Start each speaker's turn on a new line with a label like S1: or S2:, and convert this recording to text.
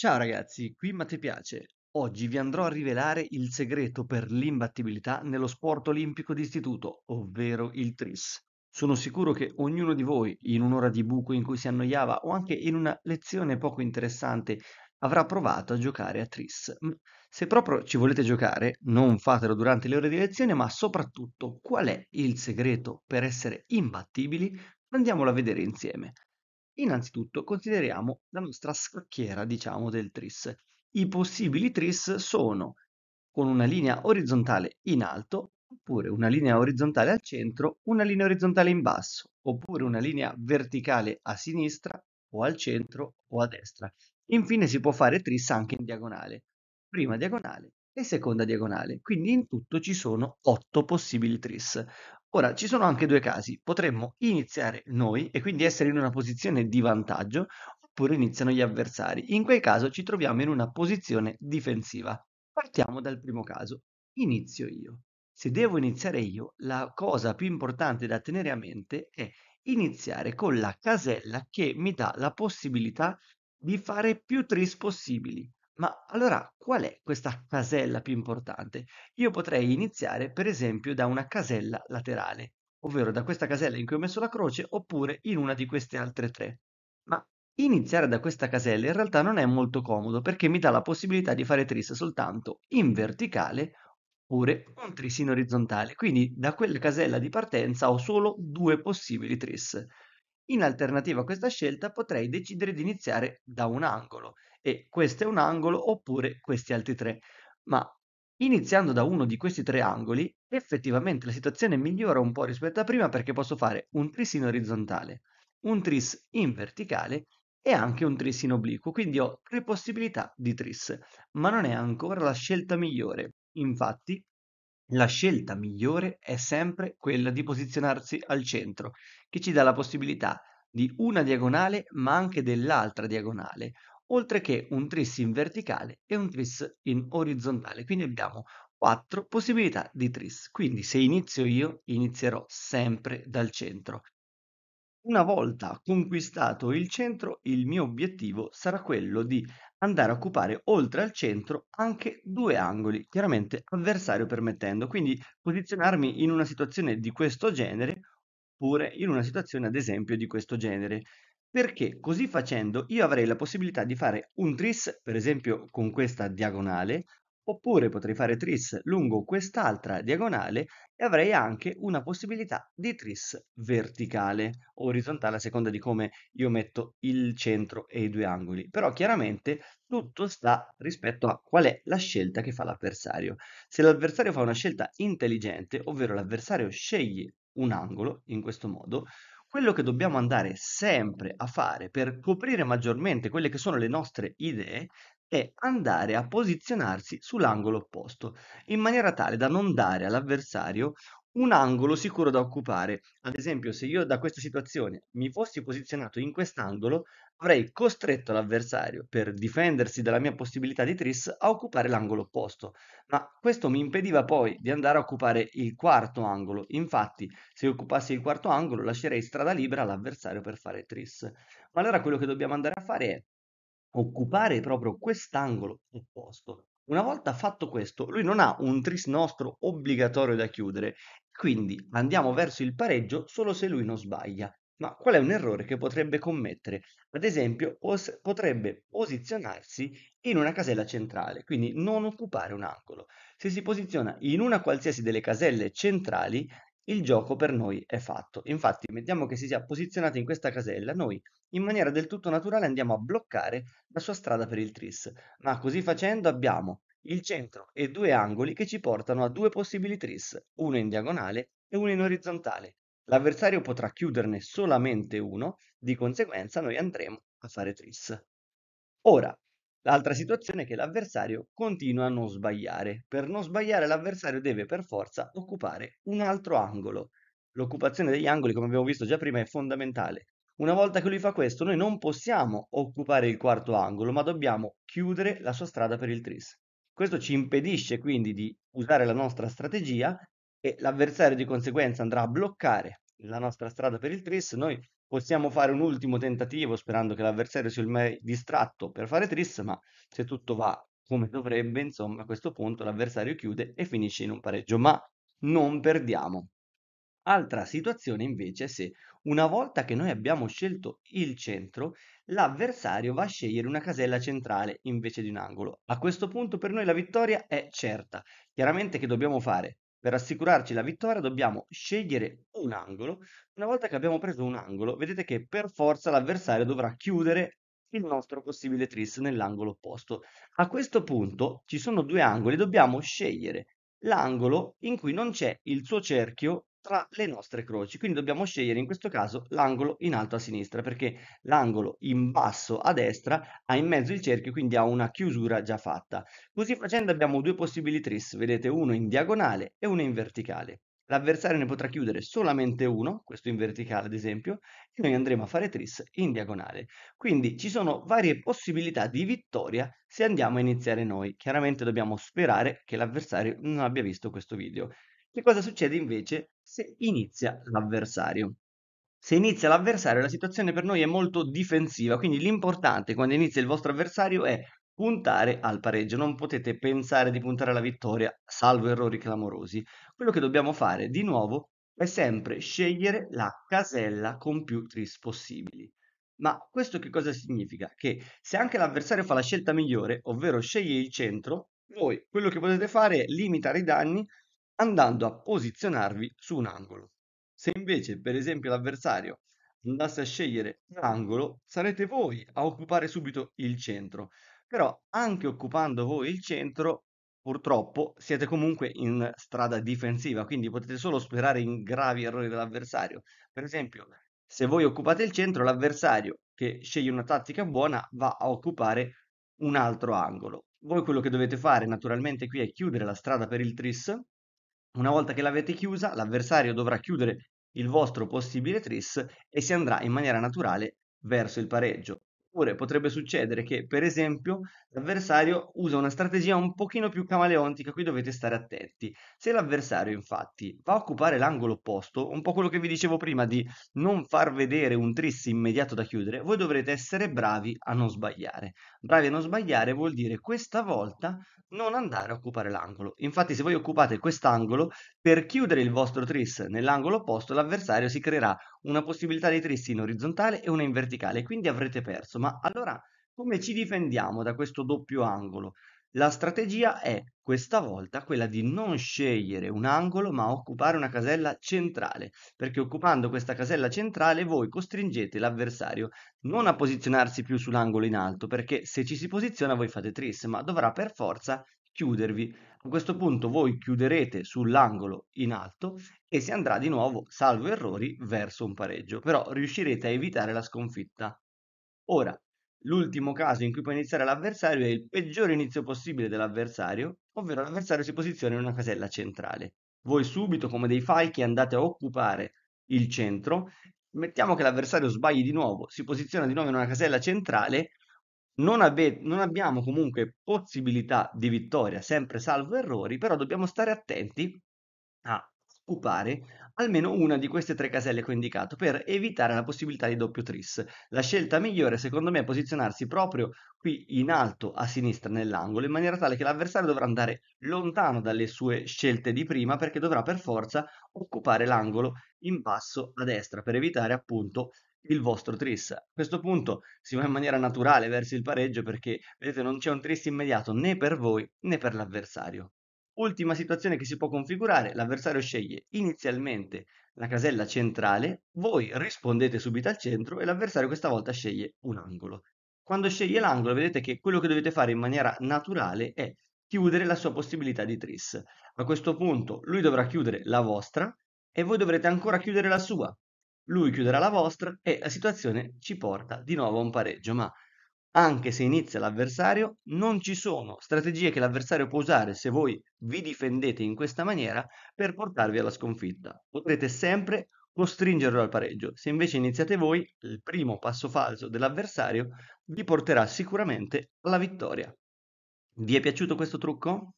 S1: Ciao ragazzi, qui Matte Piace. Oggi vi andrò a rivelare il segreto per l'imbattibilità nello sport olimpico d'istituto, ovvero il tris. Sono sicuro che ognuno di voi, in un'ora di buco in cui si annoiava o anche in una lezione poco interessante, avrà provato a giocare a tris. Se proprio ci volete giocare, non fatelo durante le ore di lezione, ma soprattutto qual è il segreto per essere imbattibili? Andiamolo a vedere insieme. Innanzitutto consideriamo la nostra scacchiera, diciamo, del tris. I possibili tris sono con una linea orizzontale in alto, oppure una linea orizzontale al centro, una linea orizzontale in basso, oppure una linea verticale a sinistra o al centro o a destra. Infine si può fare tris anche in diagonale, prima diagonale e seconda diagonale, quindi in tutto ci sono 8 possibili tris. Ora, ci sono anche due casi. Potremmo iniziare noi e quindi essere in una posizione di vantaggio, oppure iniziano gli avversari. In quel caso ci troviamo in una posizione difensiva. Partiamo dal primo caso. Inizio io. Se devo iniziare io, la cosa più importante da tenere a mente è iniziare con la casella che mi dà la possibilità di fare più tris possibili. Ma allora qual è questa casella più importante? Io potrei iniziare per esempio da una casella laterale, ovvero da questa casella in cui ho messo la croce oppure in una di queste altre tre. Ma iniziare da questa casella in realtà non è molto comodo perché mi dà la possibilità di fare tris soltanto in verticale oppure un tris in orizzontale, quindi da quella casella di partenza ho solo due possibili tris. In alternativa a questa scelta potrei decidere di iniziare da un angolo e questo è un angolo oppure questi altri tre. Ma iniziando da uno di questi tre angoli, effettivamente la situazione migliora un po' rispetto a prima perché posso fare un tris in orizzontale, un tris in verticale e anche un tris in obliquo, quindi ho tre possibilità di tris, ma non è ancora la scelta migliore. Infatti, la scelta migliore è sempre quella di posizionarsi al centro, che ci dà la possibilità di una diagonale ma anche dell'altra diagonale, oltre che un tris in verticale e un tris in orizzontale. Quindi abbiamo quattro possibilità di tris. Quindi se inizio io, inizierò sempre dal centro. Una volta conquistato il centro, il mio obiettivo sarà quello di andare a occupare oltre al centro anche due angoli, chiaramente avversario permettendo, quindi posizionarmi in una situazione di questo genere oppure in una situazione ad esempio di questo genere, perché così facendo io avrei la possibilità di fare un tris, per esempio con questa diagonale, Oppure potrei fare tris lungo quest'altra diagonale e avrei anche una possibilità di tris verticale o orizzontale a seconda di come io metto il centro e i due angoli. Però chiaramente tutto sta rispetto a qual è la scelta che fa l'avversario. Se l'avversario fa una scelta intelligente, ovvero l'avversario sceglie un angolo in questo modo, quello che dobbiamo andare sempre a fare per coprire maggiormente quelle che sono le nostre idee è andare a posizionarsi sull'angolo opposto, in maniera tale da non dare all'avversario un angolo sicuro da occupare. Ad esempio, se io da questa situazione mi fossi posizionato in quest'angolo, avrei costretto l'avversario, per difendersi dalla mia possibilità di tris, a occupare l'angolo opposto. Ma questo mi impediva poi di andare a occupare il quarto angolo. Infatti, se occupassi il quarto angolo, lascerei strada libera all'avversario per fare tris. Ma allora quello che dobbiamo andare a fare è occupare proprio quest'angolo opposto. Una volta fatto questo, lui non ha un tris nostro obbligatorio da chiudere, quindi andiamo verso il pareggio solo se lui non sbaglia. Ma qual è un errore che potrebbe commettere? Ad esempio, os- potrebbe posizionarsi in una casella centrale, quindi non occupare un angolo. Se si posiziona in una qualsiasi delle caselle centrali, il gioco per noi è fatto. Infatti, mettiamo che si sia posizionato in questa casella, noi in maniera del tutto naturale andiamo a bloccare la sua strada per il tris, ma così facendo abbiamo il centro e due angoli che ci portano a due possibili tris, uno in diagonale e uno in orizzontale. L'avversario potrà chiuderne solamente uno, di conseguenza noi andremo a fare tris. Ora, L'altra situazione è che l'avversario continua a non sbagliare. Per non sbagliare l'avversario deve per forza occupare un altro angolo. L'occupazione degli angoli, come abbiamo visto già prima, è fondamentale. Una volta che lui fa questo, noi non possiamo occupare il quarto angolo, ma dobbiamo chiudere la sua strada per il tris. Questo ci impedisce quindi di usare la nostra strategia e l'avversario di conseguenza andrà a bloccare la nostra strada per il tris, noi Possiamo fare un ultimo tentativo sperando che l'avversario sia ormai distratto per fare tris, ma se tutto va come dovrebbe, insomma, a questo punto l'avversario chiude e finisce in un pareggio, ma non perdiamo. Altra situazione invece è se una volta che noi abbiamo scelto il centro, l'avversario va a scegliere una casella centrale invece di un angolo. A questo punto per noi la vittoria è certa. Chiaramente che dobbiamo fare per assicurarci la vittoria dobbiamo scegliere un angolo. Una volta che abbiamo preso un angolo, vedete che per forza l'avversario dovrà chiudere il nostro possibile tris nell'angolo opposto. A questo punto ci sono due angoli, dobbiamo scegliere l'angolo in cui non c'è il suo cerchio tra le nostre croci. Quindi dobbiamo scegliere in questo caso l'angolo in alto a sinistra perché l'angolo in basso a destra ha in mezzo il cerchio quindi ha una chiusura già fatta. Così facendo abbiamo due possibili tris, vedete uno in diagonale e uno in verticale. L'avversario ne potrà chiudere solamente uno, questo in verticale ad esempio, e noi andremo a fare tris in diagonale. Quindi ci sono varie possibilità di vittoria se andiamo a iniziare noi. Chiaramente dobbiamo sperare che l'avversario non abbia visto questo video. Che cosa succede invece se inizia l'avversario? Se inizia l'avversario la situazione per noi è molto difensiva, quindi l'importante quando inizia il vostro avversario è puntare al pareggio, non potete pensare di puntare alla vittoria, salvo errori clamorosi. Quello che dobbiamo fare di nuovo è sempre scegliere la casella con più tris possibili. Ma questo che cosa significa? Che se anche l'avversario fa la scelta migliore, ovvero sceglie il centro, voi quello che potete fare è limitare i danni andando a posizionarvi su un angolo. Se invece, per esempio, l'avversario andasse a scegliere l'angolo, sarete voi a occupare subito il centro. Però anche occupando voi il centro, purtroppo siete comunque in strada difensiva, quindi potete solo sperare in gravi errori dell'avversario. Per esempio, se voi occupate il centro, l'avversario che sceglie una tattica buona va a occupare un altro angolo. Voi quello che dovete fare naturalmente qui è chiudere la strada per il tris, una volta che l'avete chiusa, l'avversario dovrà chiudere il vostro possibile tris e si andrà in maniera naturale verso il pareggio. Oppure potrebbe succedere che, per esempio, l'avversario usa una strategia un pochino più camaleontica, qui dovete stare attenti. Se l'avversario, infatti, va a occupare l'angolo opposto, un po' quello che vi dicevo prima di non far vedere un tris immediato da chiudere, voi dovrete essere bravi a non sbagliare. Bravi a non sbagliare vuol dire questa volta non andare a occupare l'angolo. Infatti, se voi occupate quest'angolo, per chiudere il vostro tris nell'angolo opposto, l'avversario si creerà una possibilità di tris in orizzontale e una in verticale, quindi avrete perso. Ma allora come ci difendiamo da questo doppio angolo? La strategia è questa volta quella di non scegliere un angolo ma occupare una casella centrale, perché occupando questa casella centrale voi costringete l'avversario non a posizionarsi più sull'angolo in alto, perché se ci si posiziona voi fate tris, ma dovrà per forza chiudervi. A questo punto voi chiuderete sull'angolo in alto e si andrà di nuovo, salvo errori, verso un pareggio, però riuscirete a evitare la sconfitta. Ora, l'ultimo caso in cui può iniziare l'avversario è il peggiore inizio possibile dell'avversario, ovvero l'avversario si posiziona in una casella centrale. Voi subito, come dei falchi, andate a occupare il centro Mettiamo che l'avversario sbagli di nuovo, si posiziona di nuovo in una casella centrale non, ave- non abbiamo comunque possibilità di vittoria, sempre salvo errori, però dobbiamo stare attenti a occupare almeno una di queste tre caselle che ho indicato per evitare la possibilità di doppio tris. La scelta migliore secondo me è posizionarsi proprio qui in alto a sinistra nell'angolo in maniera tale che l'avversario dovrà andare lontano dalle sue scelte di prima perché dovrà per forza occupare l'angolo in basso a destra per evitare appunto il vostro tris. A questo punto si va in maniera naturale verso il pareggio perché, vedete, non c'è un tris immediato né per voi né per l'avversario. Ultima situazione che si può configurare, l'avversario sceglie inizialmente la casella centrale, voi rispondete subito al centro e l'avversario questa volta sceglie un angolo. Quando sceglie l'angolo vedete che quello che dovete fare in maniera naturale è chiudere la sua possibilità di tris. A questo punto lui dovrà chiudere la vostra e voi dovrete ancora chiudere la sua, lui chiuderà la vostra e la situazione ci porta di nuovo a un pareggio, ma anche se inizia l'avversario, non ci sono strategie che l'avversario può usare se voi vi difendete in questa maniera per portarvi alla sconfitta. Potrete sempre costringerlo al pareggio. Se invece iniziate voi, il primo passo falso dell'avversario vi porterà sicuramente alla vittoria. Vi è piaciuto questo trucco?